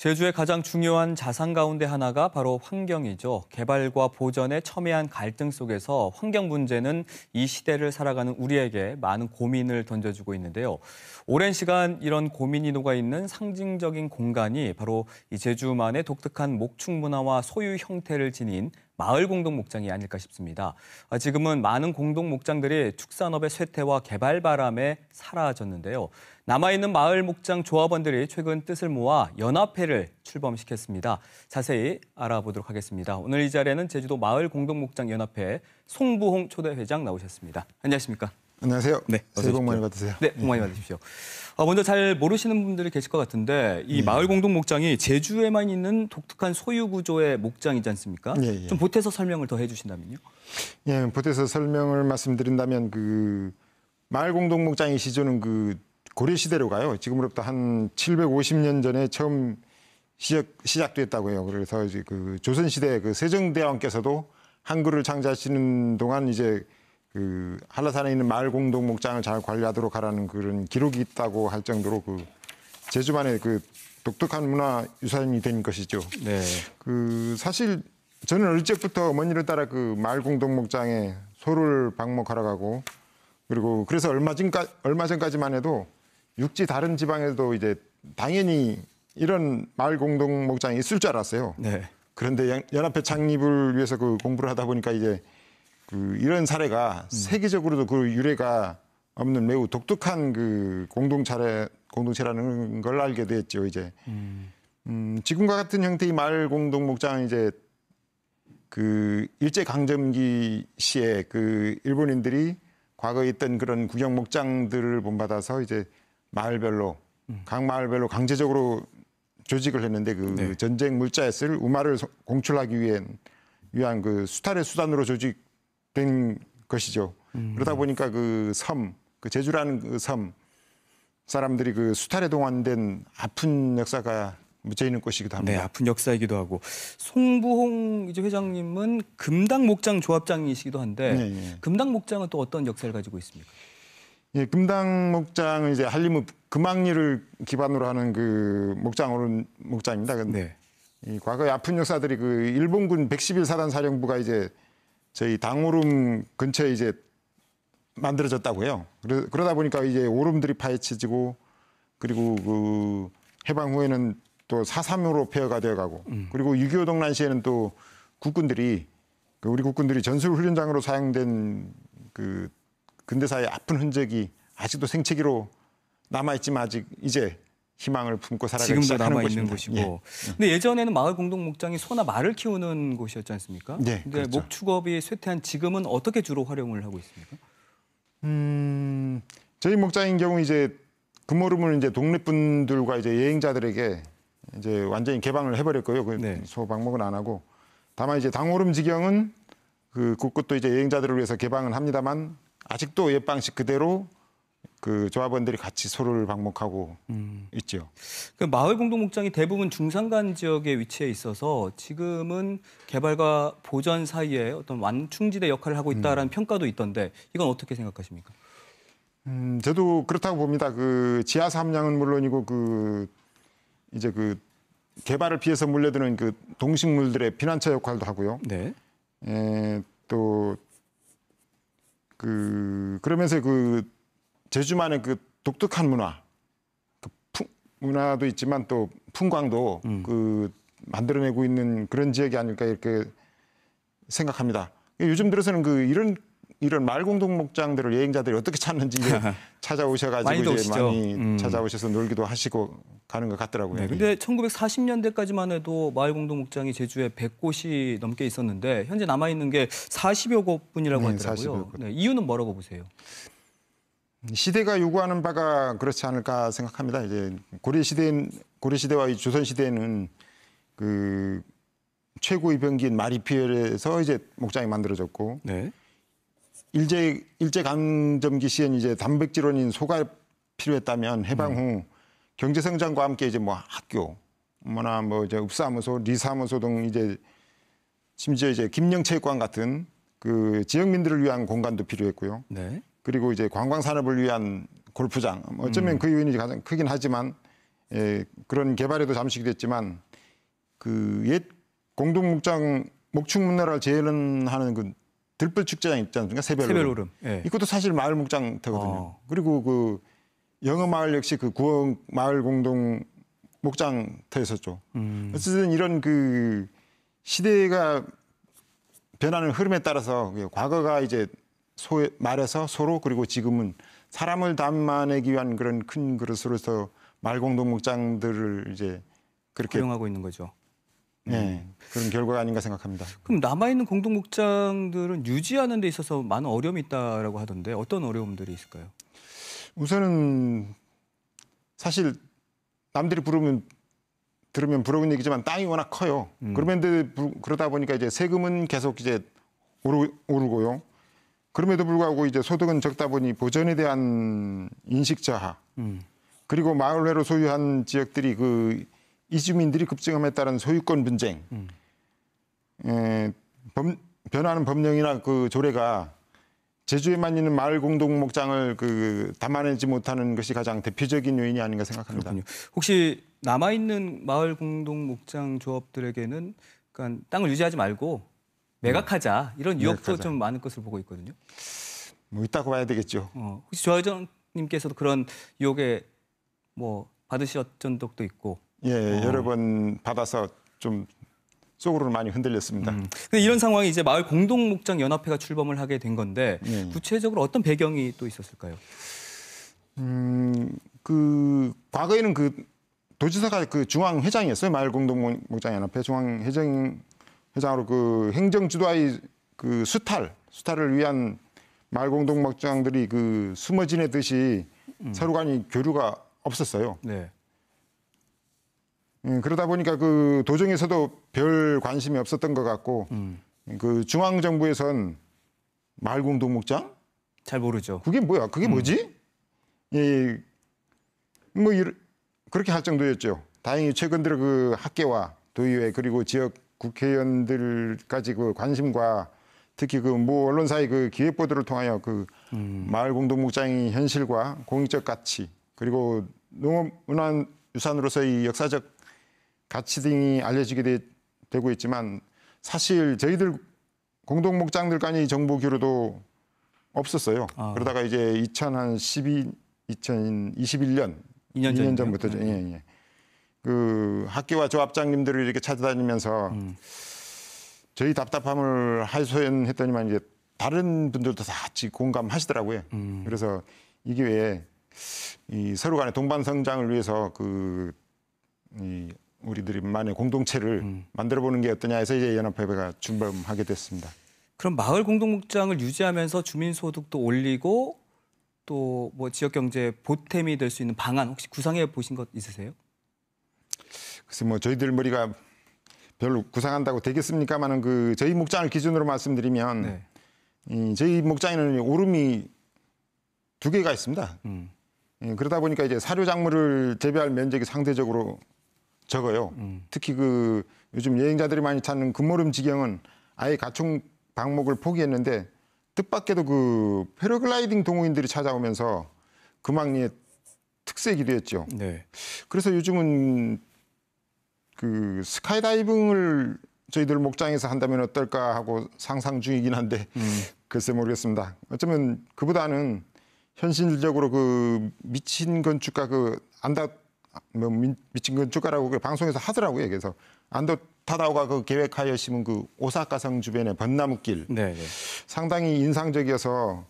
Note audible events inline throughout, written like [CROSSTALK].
제주의 가장 중요한 자산 가운데 하나가 바로 환경이죠. 개발과 보전의 첨예한 갈등 속에서 환경 문제는 이 시대를 살아가는 우리에게 많은 고민을 던져주고 있는데요. 오랜 시간 이런 고민이 녹아 있는 상징적인 공간이 바로 이 제주만의 독특한 목축 문화와 소유 형태를 지닌 마을 공동 목장이 아닐까 싶습니다. 아, 지금은 많은 공동 목장들이 축산업의 쇠퇴와 개발 바람에 사라졌는데요. 남아있는 마을 목장 조합원들이 최근 뜻을 모아 연합회를 출범시켰습니다. 자세히 알아보도록 하겠습니다. 오늘 이 자리에는 제주도 마을 공동 목장 연합회 송부홍 초대 회장 나오셨습니다. 안녕하십니까? 안녕하세요. 네, 새해 복 많이 받으세요. 네, 복 많이 받으십시오. 어, 먼저 잘 모르시는 분들이 계실 것 같은데 이 예. 마을 공동 목장이 제주에만 있는 독특한 소유 구조의 목장이지 않습니까? 예, 예. 좀 보태서 설명을 더 해주신다면요. 예, 보태서 설명을 말씀드린다면 그 마을 공동 목장의 시조는 그 고려 시대로 가요. 지금으로부터 한 750년 전에 처음 시작 시작됐다고요. 그래서 이제 그 조선 시대 그 세종대왕께서도 한글을 창제하시는 동안 이제 그 한라산에 있는 마을 공동 목장을 잘 관리하도록 하라는 그런 기록이 있다고 할 정도로 그 제주만의 그 독특한 문화 유산이 된 것이죠. 네. 그 사실 저는 어릴 적부터 어머니를 따라 그 마을 공동 목장에 소를 방목하러 가고 그리고 그래서 얼마 전까 얼마 전까지만 해도 육지 다른 지방에도 이제 당연히 이런 마을 공동 목장이 있을 줄 알았어요. 네. 그런데 연합회 창립을 위해서 그 공부를 하다 보니까 이제 그 이런 사례가 음. 세계적으로도 그유례가 없는 매우 독특한 그 공동체라, 공동체라는 걸 알게 됐죠 이제 음. 음, 지금과 같은 형태의 마을 공동 목장은 이제 그 일제 강점기 시에 그 일본인들이 과거에 있던 그런 구경 목장들을 본받아서 이제 마을별로 음. 각 마을별로 강제적으로 조직을 했는데 그 네. 전쟁 물자에 쓸 우마를 공출하기 위한 위한 그 수탈의 수단으로 조직 된 것이죠. 음. 그러다 보니까 그 섬, 그 제주라는 그 섬 사람들이 그 수탈에 동원된 아픈 역사가 묻혀 있는 곳이기도 합니다. 네, 아픈 역사이기도 하고 송부홍 이제 회장님은 금당 목장 조합장이시기도 한데 네, 네. 금당 목장은 또 어떤 역사를 가지고 있습니까? 예, 금당 목장은 이제 한림읍 금악리를 기반으로 하는 그 목장으로 목장입니다. 네. 이 과거에 아픈 역사들이 그 일본군 111사단 사령부가 이제 저희 당오름 근처에 이제 만들어졌다고요. 그러다 보니까 이제 오름들이 파헤쳐지고 그리고 그 해방 후에는 또 4.3으로 폐허가 되어가고 음. 그리고 6.25 동란 시에는 또 국군들이 그 우리 국군들이 전술훈련장으로 사용된 그 근대사의 아픈 흔적이 아직도 생채기로 남아있지만 아직 이제 희망을 품고 살아가기 시작하는 곳입 있는 곳이고. 예. 근데 예전에는 마을 공동 목장이 소나 말을 키우는 곳이었지 않습니까? 예, 근데 그렇죠. 목축업이 쇠퇴한 지금은 어떻게 주로 활용을 하고 있습니까? 음, 저희 목장인 경우 이제 금모름을 이제 독립분들과 이제 여행자들에게 이제 완전히 개방을 해버렸고요. 그 네. 소방목은 안 하고 다만 이제 당오름 지경은 그 곳곳도 이제 여행자들을 위해서 개방을 합니다만 아직도 옛방식 그대로 그 조합원들이 같이 소를 방목하고 음. 있죠. 그 마을 공동목장이 대부분 중산간 지역에 위치해 있어서 지금은 개발과 보전 사이에 어떤 완충지대 역할을 하고 있다라는 음. 평가도 있던데 이건 어떻게 생각하십니까? 음, 저도 그렇다고 봅니다. 그 지하 삼양은 물론이고 그 이제 그 개발을 피해서 물려드는 그 동식물들의 피난처 역할도 하고요. 네. 에, 예, 또그 그러면서 그 제주만의 그 독특한 문화, 그 풍, 문화도 있지만 또 풍광도 음. 그 만들어내고 있는 그런 지역이 아닐까 이렇게 생각합니다. 요즘 들어서는 그 이런 이런 말 공동 목장들을 여행자들이 어떻게 찾는지 [LAUGHS] 찾아오셔가지고 많이 이제 많이 음. 찾아오셔서 놀기도 하시고 가는 것 같더라고요. 네, 근데 1940년대까지만 해도 마을 공동 목장이 제주에 100곳이 넘게 있었는데 현재 남아 있는 게 40여 곳뿐이라고 네, 하더라고요. 40여 곳. 네, 이유는 뭐라고 보세요? 시대가 요구하는 바가 그렇지 않을까 생각합니다. 이제 고려 시대 고려 시대와 조선 시대에는 그 최고의 병기인 마리피엘에서 이제 목장이 만들어졌고 네. 일제 일제 강점기 시에는 이제 단백질원인 소가 필요했다면 해방 네. 후 음. 경제 성장과 함께 이제 뭐 학교 뭐나 뭐 이제 읍사무소, 리사무소 등 이제 심지어 이제 김영체육관 같은 그 지역민들을 위한 공간도 필요했고요. 네. 그리고 이제 관광 산업을 위한 골프장 뭐 어쩌면 음. 그 요인이 가장 크긴 하지만 예, 그런 개발에도 잠식이 됐지만 그 옛 공동목장 목축문화를 재현하는 그 들불 축제장 있지 않습니까? 새별오름. 예. 이것도 사실 마을 목장터거든요. 어. 그리고 그 영어 마을 역시 그 구원 마을 공동 목장터였었죠. 음. 어쨌든 이런 그 시대가 변하는 흐름에 따라서 그 과거가 이제 소, 말해서 소로 그리고 지금은 사람을 담아내기 위한 그런 큰 그릇으로서 말공동 목장들을 이제 그렇게 활용하고 있는 거죠. 네, 그런 결과가 아닌가 생각합니다. 그럼 남아있는 공동목장들은 유지하는 데 있어서 많은 어려움이 있다라고 하던데 어떤 어려움들이 있을까요? 우선은 사실 남들이 부르면 들으면 부러운 얘기지만 땅이 워낙 커요. 음. 그러면 그러다 보니까 이제 세금은 계속 이제 오르, 오르고요. 그럼에도 불구하고 이제 소득은 적다 보니 보전에 대한 인식 저하 음. 그리고 마을회로 소유한 지역들이 그 이주민들이 급증함에 따른 소유권 분쟁 음. 에, 범, 변하는 법령이나 그 조례가 제주에만 있는 마을 공동 목장을 그 담아내지 못하는 것이 가장 대표적인 요인이 아닌가 생각합니다. 그렇군요. 혹시 남아 있는 마을 공동 목장 조합들에게는 그러니까 땅을 유지하지 말고 매각하자 음. 이런 네, 유혹도 매각하자. 좀 많은 것을 보고 있거든요. 뭐 있다고 봐야 되겠죠. 어, 혹시 조하정님께서도 그런 유혹에 뭐 받으셨던 적도 있고. 예, 예, 어. 여러 번 받아서 좀 속으로는 많이 흔들렸습니다. 음. 근데 이런 상황이 이제 마을 공동 목장 연합회가 출범을 하게 된 건데 예. 구체적으로 어떤 배경이 또 있었을까요? 음, 그 과거에는 그 도지사가 그 중앙 회장이었어요. 마을 공동 목장 연합회 중앙 회장 회장으로 그 행정 지도와의 그 수탈, 수탈을 위한 말 공동 막장들이 그 숨어 지내듯이 음. 서로 간이 교류가 없었어요. 네. 음, 그러다 보니까 그 도정에서도 별 관심이 없었던 것 같고 음. 그 중앙 정부에선 말 공동 목장 잘 모르죠. 그게 뭐야? 그게 음. 뭐지? 예, 예. 뭐이 그렇게 할 정도였죠. 다행히 최근 들어 그 학계와 도의회 그리고 지역 국회의원들까지 그 관심과 특히 그모 언론사의 그 기획 보도를 통하여 그 음. 마을 공동 목장의 현실과 공익적 가치 그리고 농업 문화 유산으로서의 역사적 가치 등이 알려지게 되, 되고 있지만 사실 저희들 공동 목장들 간의 정보 교류도 없었어요. 아. 그러다가 이제 2012 2021년 2년, 2년 전부터 네. 예, 예. 그 학교와 조합장님들을 이렇게 찾아다니면서 음. 저희 답답함을 하소연했더니만 이제 다른 분들도 다 같이 공감하시더라고요. 음. 그래서 이 기회에 이 서로 간의 동반 성장을 위해서 그이 우리들만의 공동체를 음. 만들어 보는 게 어떠냐 해서 이제 연합회가 협 준범하게 됐습니다. 그럼 마을 공동목장을 유지하면서 주민 소득도 올리고 또 뭐 지역 경제 보탬이 될 수 있는 방안 혹시 구상해 보신 것 있으세요? 글쎄 뭐 저희들 머리가 별로 구상한다고 되겠습니까마는그 저희 목장을 기준으로 말씀드리면 네. 이 저희 목장에는 오름이 두 개가 있습니다. 음. 예, 그러다 보니까 이제 사료 작물을 재배할 면적이 상대적으로 적어요. 음. 특히 그 요즘 여행자들이 많이 찾는 금오름 지경은 아예 가축 방목을 포기했는데 뜻밖에도 그 패러글라이딩 동호인들이 찾아오면서 금왕리의 특색이 되었죠. 네. 그래서 요즘은 그 스카이다이빙을 저희들 목장에서 한다면 어떨까 하고 상상 중이긴 한데 음. 글쎄 모르겠습니다. 어쩌면 그보다는 현실적으로 그 미친 건축가 그 안다 뭐 미친 건축가라고 그 방송에서 하더라고요. 그래서 안도 타다오가 그 계획하여 심은 그 오사카성 주변의 벚나무길 네네. 상당히 인상적이어서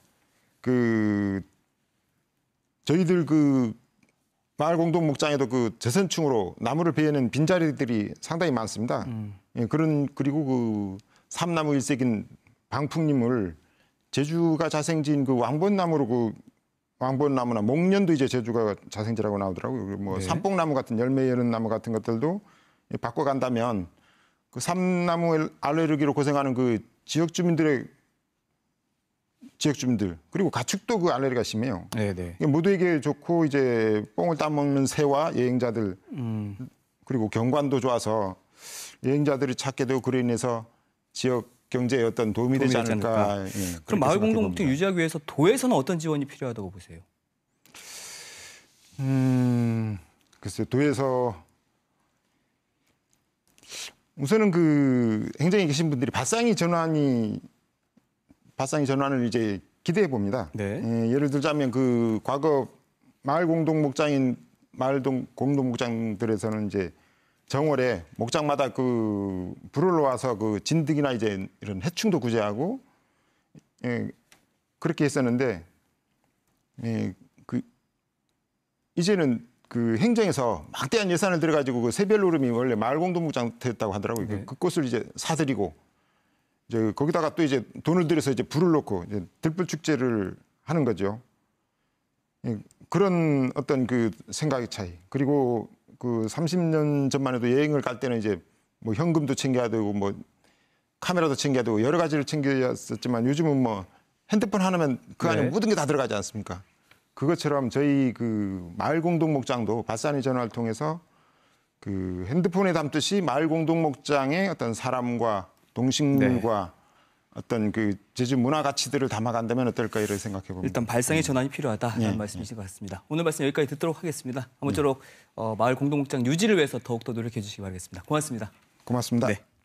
그 저희들 그 마을 공동 목장에도 그 재선충으로 나무를 베어낸 빈자리들이 상당히 많습니다. 음. 예, 그런 그리고 그 삼나무 일색인 방풍님을 제주가 자생지인 그 왕본나무로 그 왕본나무나 목련도 이제 제주가 자생지라고 나오더라고요. 그리고 뭐 네. 삼뽕나무 같은 열매 여는 나무 같은 것들도 바꿔간다면 그 삼나무 알레르기로 고생하는 그 지역 주민들의 지역 주민들 그리고 가축도 그 알레르기가 심해요. 네네. 네. 모두에게 좋고 이제 뽕을 따먹는 새와 여행자들 음. 그리고 경관도 좋아서 여행자들이 찾게 되고 그로 인해서 지역 경제에 어떤 도움이, 도움이 되지 않을까. 않을까. 예, 그럼 마을 공동체 유지하기 위해서 도에서는 어떤 지원이 필요하다고 보세요? 음, 글쎄요. 도에서 우선은 그 행정에 계신 분들이 발상이 전환이 발상의 전환을 이제 기대해 봅니다. 네. 예, 예를 들자면 그 과거 마을 공동 목장인 마을 동 공동 목장들에서는 이제 정월에 목장마다 그 불을 놓아서 그 진드기나 이제 이런 해충도 구제하고 예, 그렇게 했었는데 예, 그 이제는 그 행정에서 막대한 예산을 들여가지고 그새별노름이 원래 마을 공동목장 됐다고 하더라고요. 그 네. 그곳을 이제 사들이고 이제 거기다가 또 이제 돈을 들여서 이제 불을 놓고 이제 들불 축제를 하는 거죠. 예, 그런 어떤 그 생각의 차이. 그리고 그 30년 전만 해도 여행을 갈 때는 이제 뭐 현금도 챙겨야 되고 뭐 카메라도 챙겨야 되고 여러 가지를 챙겼었지만 요즘은 뭐 핸드폰 하나면 그 안에 네. 모든 게 다 들어가지 않습니까? 그것처럼 저희 그 마을 공동 목장도 바사니 전화를 통해서 그 핸드폰에 담듯이 마을 공동 목장의 어떤 사람과 농식물과 네. 어떤 그 제주 문화 가치들을 담아간다면 어떨까 이런 생각해 봅니다. 일단 발상의 음. 전환이 필요하다라는 네. 말씀이신 예. 것 같습니다. 오늘 말씀 여기까지 듣도록 하겠습니다. 음. 아무쪼록 어, 마을 공동목장 유지를 위해서 더욱더 노력해 주시기 바라겠습니다. 고맙습니다. 고맙습니다. 네.